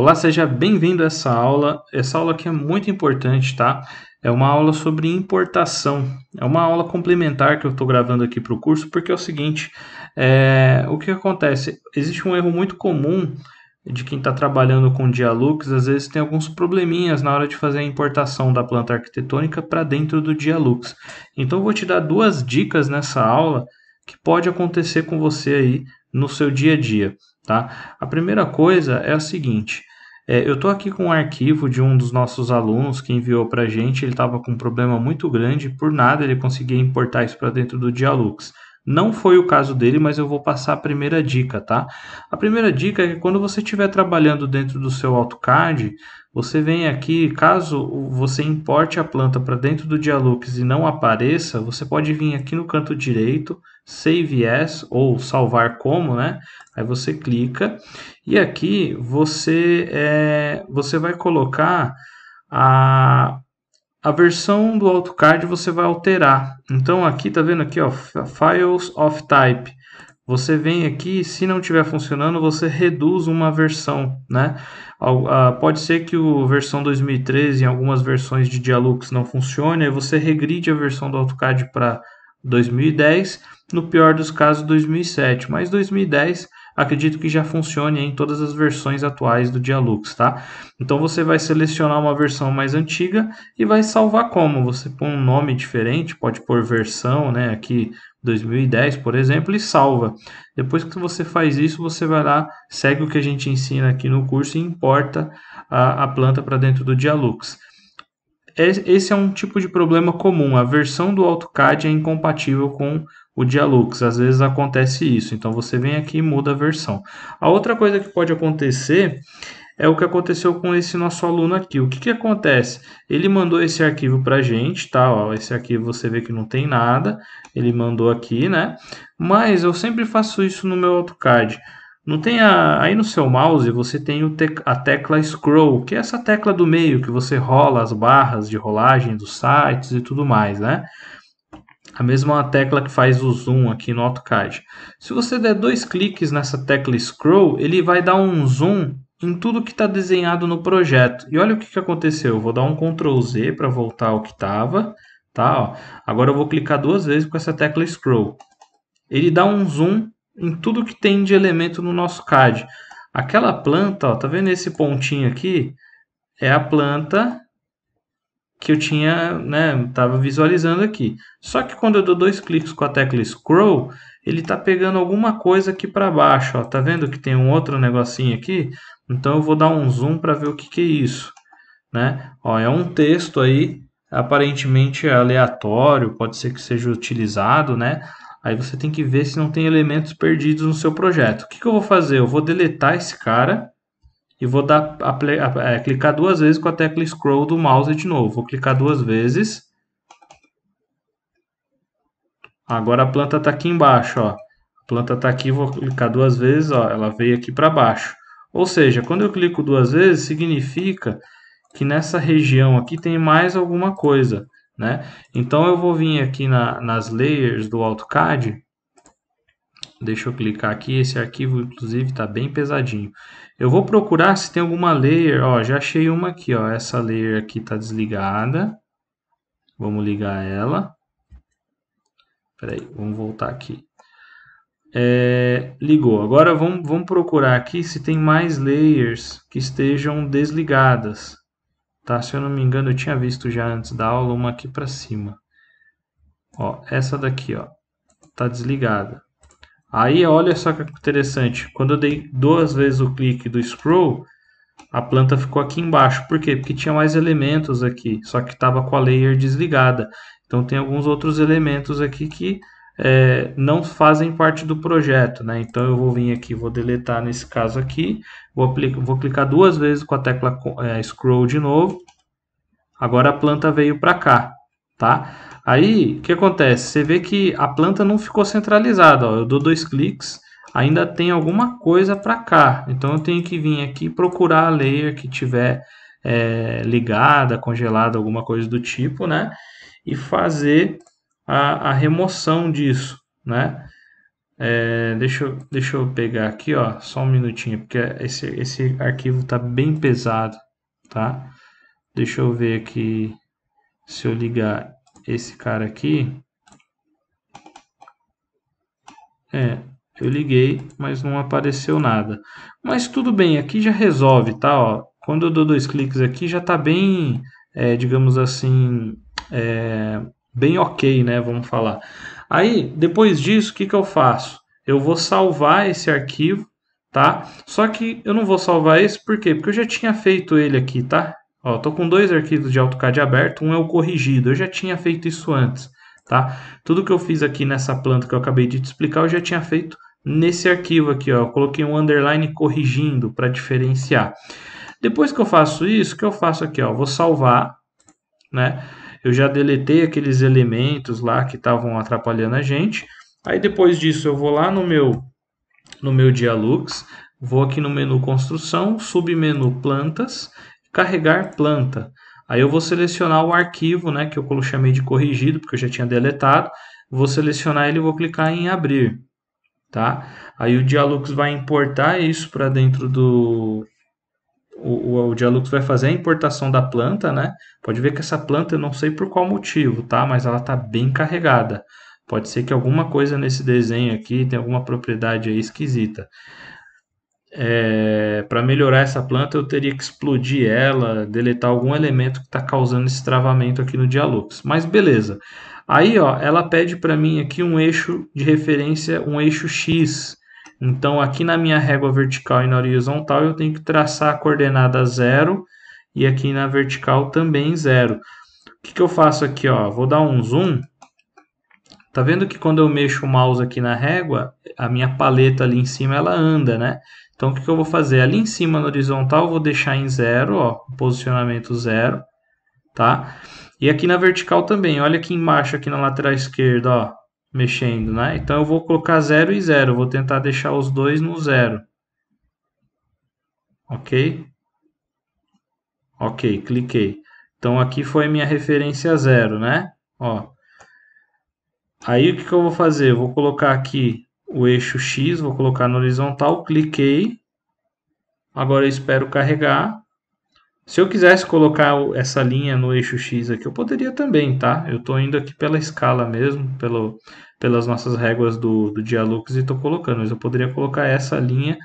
Olá, seja bem-vindo a essa aula. Essa aula aqui é muito importante, tá? É uma aula sobre importação. É uma aula complementar que eu estou gravando aqui para o curso, porque é o seguinte: é, o que acontece? Existe um erro muito comum de quem está trabalhando com Dialux, às vezes tem alguns probleminhas na hora de fazer a importação da planta arquitetônica para dentro do Dialux. Então, eu vou te dar duas dicas nessa aula que pode acontecer com você aí no seu dia a dia. Tá? A primeira coisa é a seguinte: é, eu estou aqui com um arquivo de um dos nossos alunos que enviou para a gente. Ele estava com um problema muito grande, por nada ele conseguia importar isso para dentro do Dialux. Não foi o caso dele, mas eu vou passar a primeira dica, tá? A primeira dica é que quando você estiver trabalhando dentro do seu AutoCAD, você vem aqui, caso você importe a planta para dentro do Dialux e não apareça, você pode vir aqui no canto direito, Save As ou Salvar Como, né? Aí você clica e aqui você, é, você vai colocar a, a versão do AutoCAD você vai alterar. Então aqui tá vendo aqui ó, Files of Type. Você vem aqui, se não estiver funcionando, você reduz uma versão, né? Pode ser que a versão 2013 em algumas versões de Dialux não funcione, aí você regride a versão do AutoCAD para 2010 no pior dos casos 2007, mas 2010 acredito que já funcione em todas as versões atuais do Dialux, tá? Então você vai selecionar uma versão mais antiga e vai salvar como? Você põe um nome diferente, pode pôr versão, né, aqui 2010, por exemplo, e salva. Depois que você faz isso, você vai lá, segue o que a gente ensina aqui no curso e importa a, a planta para dentro do Dialux. É, esse é um tipo de problema comum. A versão do AutoCAD é incompatível com o Dialux. Às vezes acontece isso. Então você vem aqui e muda a versão. A outra coisa que pode acontecer é o que aconteceu com esse nosso aluno aqui. O que, que acontece? Ele mandou esse arquivo para a gente, tá? Ó, esse arquivo você vê que não tem nada. Ele mandou aqui, né? Mas eu sempre faço isso no meu AutoCAD. Não tem a, aí no seu mouse você tem tec, a tecla scroll, que é essa tecla do meio que você rola as barras de rolagem dos sites e tudo mais, né? A mesma tecla que faz o zoom aqui no AutoCAD. Se você der dois cliques nessa tecla scroll, ele vai dar um zoom em tudo que está desenhado no projeto. E olha o que, que aconteceu. Eu vou dar um Ctrl Z para voltar ao que estava. Tá, Agora eu vou clicar duas vezes com essa tecla scroll. Ele dá um zoom em tudo que tem de elemento no nosso CAD. Aquela planta, ó, tá vendo esse pontinho aqui? É a planta que eu tinha, né, tava visualizando aqui. Só que quando eu dou dois cliques com a tecla scroll, ele tá pegando alguma coisa aqui para baixo, ó. Tá vendo que tem um outro negocinho aqui? Então eu vou dar um zoom para ver o que que é isso, né? Ó, é um texto aí aparentemente é aleatório, pode ser que seja utilizado, né? Aí você tem que ver se não tem elementos perdidos no seu projeto. O que, que eu vou fazer? Eu vou deletar esse cara e vou dar, a, a, a, é, clicar duas vezes com a tecla scroll do mouse de novo. Vou clicar duas vezes. Agora a planta está aqui embaixo, ó. A planta está aqui, vou clicar duas vezes, ó. Ela veio aqui para baixo. Ou seja, quando eu clico duas vezes, significa que nessa região aqui tem mais alguma coisa né? Então eu vou vir aqui na, nas layers do AutoCAD, deixa eu clicar aqui, esse arquivo inclusive está bem pesadinho. Eu vou procurar se tem alguma layer, ó, já achei uma aqui, ó, essa layer aqui está desligada, vamos ligar ela. Peraí, vamos voltar aqui. É, ligou. Agora vamos, vamos procurar aqui se tem mais layers que estejam desligadas. Tá? Se eu não me engano, eu tinha visto já antes da aula uma aqui para cima. Ó, essa daqui, ó, tá desligada. Aí, olha só que interessante. Quando eu dei duas vezes o clique do scroll, a planta ficou aqui embaixo. Por quê? Porque tinha mais elementos aqui, só que estava com a layer desligada. Então, tem alguns outros elementos aqui que é, não fazem parte do projeto, né? Então eu vou vir aqui, vou deletar nesse caso aqui, vou, vou clicar duas vezes com a tecla é, scroll de novo. Agora a planta veio para cá, tá? Aí o que acontece? Você vê que a planta não ficou centralizada, ó. Eu dou dois cliques, ainda tem alguma coisa para cá. Então eu tenho que vir aqui procurar a layer que tiver é, ligada, congelada, alguma coisa do tipo, né? E fazer a, a remoção disso, né? É, deixa, eu, deixa eu pegar aqui, ó, só um minutinho, porque esse, esse arquivo tá bem pesado, tá? Deixa eu ver aqui, se eu ligar esse cara aqui... É, eu liguei, mas não apareceu nada. Mas tudo bem, aqui já resolve, tá? Ó, quando eu dou dois cliques aqui, já tá bem, é, digamos assim... É, bem ok, né? Vamos falar. Aí, depois disso, o que, que eu faço? Eu vou salvar esse arquivo, tá? Só que eu não vou salvar esse, por quê? Porque eu já tinha feito ele aqui, tá? Ó, tô com dois arquivos de AutoCAD aberto, um é o corrigido, eu já tinha feito isso antes, tá? Tudo que eu fiz aqui nessa planta que eu acabei de te explicar, eu já tinha feito nesse arquivo aqui, ó, eu coloquei um underline corrigindo para diferenciar. Depois que eu faço isso, o que eu faço aqui, ó, vou salvar, né? eu já deletei aqueles elementos lá que estavam atrapalhando a gente. Aí depois disso eu vou lá no meu no meu Dialux, vou aqui no menu construção, submenu plantas, carregar planta. Aí eu vou selecionar o arquivo, né, que eu chamei de corrigido, porque eu já tinha deletado. Vou selecionar ele e vou clicar em abrir, tá? Aí o Dialux vai importar isso para dentro do o, o, Dialux vai fazer a importação da planta, né? Pode ver que essa planta, eu não sei por qual motivo, tá? Mas ela está bem carregada. Pode ser que alguma coisa nesse desenho aqui tenha alguma propriedade aí esquisita. É, para melhorar essa planta, eu teria que explodir ela, deletar algum elemento que está causando esse travamento aqui no Dialux. Mas beleza. Aí, ó, ela pede para mim aqui um eixo de referência, um eixo X. Então, aqui na minha régua vertical e na horizontal, eu tenho que traçar a coordenada zero e aqui na vertical também zero. O que, que eu faço aqui? Ó? Vou dar um zoom. Tá vendo que quando eu mexo o mouse aqui na régua, a minha paleta ali em cima ela anda, né? Então, o que, que eu vou fazer? Ali em cima, na horizontal, eu vou deixar em zero, ó, posicionamento zero, tá? E aqui na vertical também, olha aqui embaixo, aqui na lateral esquerda, ó, mexendo, né? Então eu vou colocar 0 e 0, vou tentar deixar os dois no zero. OK? OK, cliquei. Então aqui foi minha referência 0, né? Ó. Aí o que, que eu vou fazer? Eu vou colocar aqui o eixo X, vou colocar no horizontal, cliquei. Agora eu espero carregar. Se eu quisesse colocar essa linha no eixo X aqui, eu poderia também, tá? Eu estou indo aqui pela escala mesmo, pelo, pelas nossas réguas do, do Dialux e estou colocando. Mas eu poderia colocar essa linha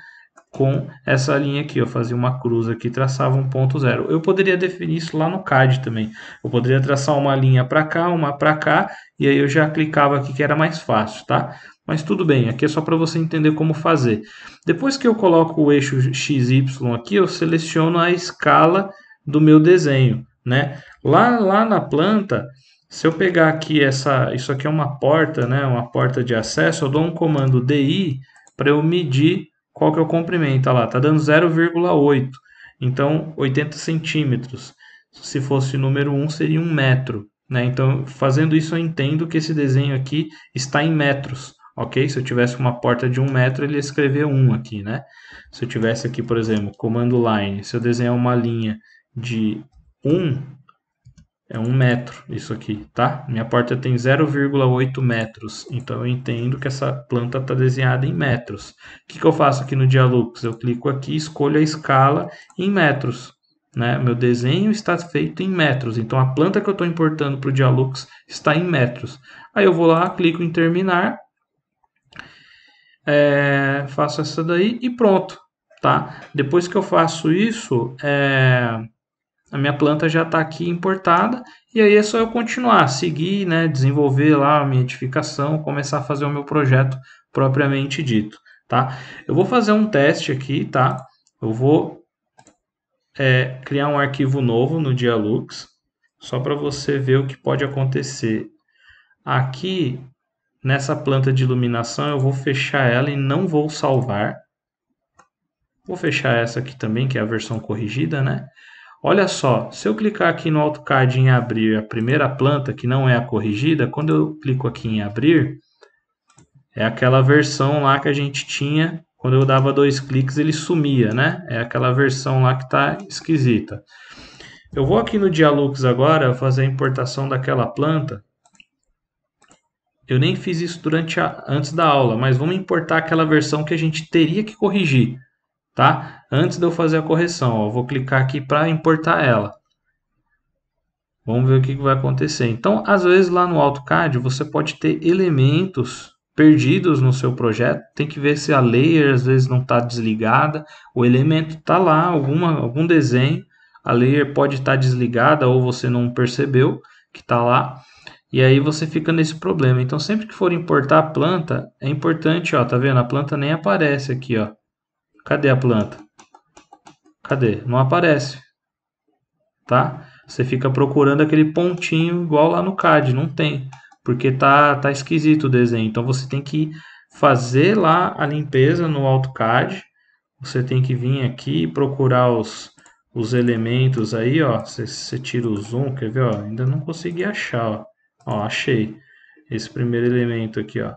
com essa linha aqui, eu fazia uma cruz aqui, traçava um ponto zero. Eu poderia definir isso lá no CAD também. Eu poderia traçar uma linha para cá, uma para cá, e aí eu já clicava aqui que era mais fácil, tá? Mas tudo bem, aqui é só para você entender como fazer. Depois que eu coloco o eixo XY aqui, eu seleciono a escala do meu desenho. Né? Lá, lá na planta, se eu pegar aqui essa, isso aqui é uma porta, né? uma porta de acesso, eu dou um comando DI para eu medir qual que é o comprimento. Olha lá, está dando 0,8, então 80 centímetros. Se fosse número 1, seria um metro. Né? Então, fazendo isso, eu entendo que esse desenho aqui está em metros ok? Se eu tivesse uma porta de um metro, ele ia escrever 1 aqui, né? Se eu tivesse aqui, por exemplo, comando line, se eu desenhar uma linha de 1, é 1 metro isso aqui, tá? Minha porta tem 0,8 metros, então eu entendo que essa planta está desenhada em metros. O que, que eu faço aqui no Dialux? Eu clico aqui, escolho a escala em metros. Né? Meu desenho está feito em metros, então a planta que eu estou importando para o Dialux está em metros. Aí eu vou lá, clico em terminar, é, faço essa daí e pronto, tá? Depois que eu faço isso, é, a minha planta já está aqui importada e aí é só eu continuar, seguir, né, desenvolver lá a minha edificação, começar a fazer o meu projeto propriamente dito, tá? Eu vou fazer um teste aqui, tá? Eu vou é, criar um arquivo novo no Dialux, só para você ver o que pode acontecer. Aqui Nessa planta de iluminação eu vou fechar ela e não vou salvar. Vou fechar essa aqui também, que é a versão corrigida, né? Olha só, se eu clicar aqui no AutoCAD em abrir a primeira planta, que não é a corrigida, quando eu clico aqui em abrir, é aquela versão lá que a gente tinha, quando eu dava dois cliques ele sumia, né? É aquela versão lá que está esquisita. Eu vou aqui no Dialux agora fazer a importação daquela planta, eu nem fiz isso durante a, antes da aula, mas vamos importar aquela versão que a gente teria que corrigir, tá? Antes de eu fazer a correção, ó, vou clicar aqui para importar ela. Vamos ver o que vai acontecer. Então, às vezes lá no AutoCAD você pode ter elementos perdidos no seu projeto. Tem que ver se a layer às vezes não está desligada, o elemento está lá, alguma, algum desenho, a layer pode estar tá desligada ou você não percebeu que está lá. E aí você fica nesse problema. Então, sempre que for importar a planta, é importante, ó, tá vendo? A planta nem aparece aqui, ó. Cadê a planta? Cadê? Não aparece. Tá? Você fica procurando aquele pontinho igual lá no CAD, não tem, porque tá tá esquisito o desenho. Então você tem que fazer lá a limpeza no AutoCAD. Você tem que vir aqui e procurar os os elementos aí, ó. Você, tira o zoom, quer ver, ó? Ainda não consegui achar, ó. Ó, achei esse primeiro elemento aqui, ó.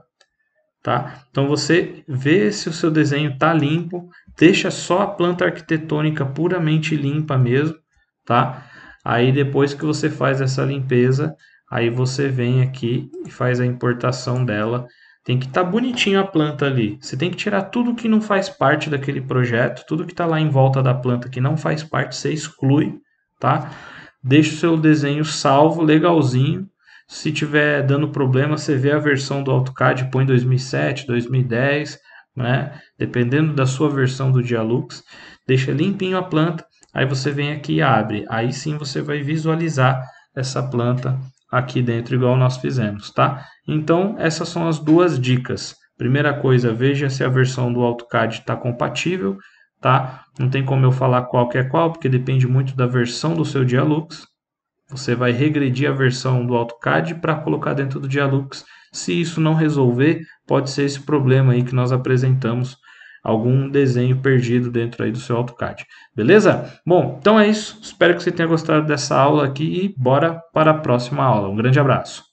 Tá? Então você vê se o seu desenho está limpo, deixa só a planta arquitetônica puramente limpa mesmo, tá? Aí depois que você faz essa limpeza, aí você vem aqui e faz a importação dela. Tem que estar tá bonitinho a planta ali. Você tem que tirar tudo que não faz parte daquele projeto, tudo que está lá em volta da planta que não faz parte, você exclui, tá? Deixa o seu desenho salvo, legalzinho, se tiver dando problema, você vê a versão do AutoCAD, põe 2007, 2010, né? Dependendo da sua versão do Dialux, deixa limpinho a planta, aí você vem aqui e abre. Aí sim você vai visualizar essa planta aqui dentro, igual nós fizemos, tá? Então, essas são as duas dicas. Primeira coisa, veja se a versão do AutoCAD está compatível, tá? Não tem como eu falar qual que é qual, porque depende muito da versão do seu Dialux, você vai regredir a versão do AutoCAD para colocar dentro do Dialux. Se isso não resolver, pode ser esse problema aí que nós apresentamos algum desenho perdido dentro aí do seu AutoCAD. Beleza? Bom, então é isso. Espero que você tenha gostado dessa aula aqui e bora para a próxima aula. Um grande abraço.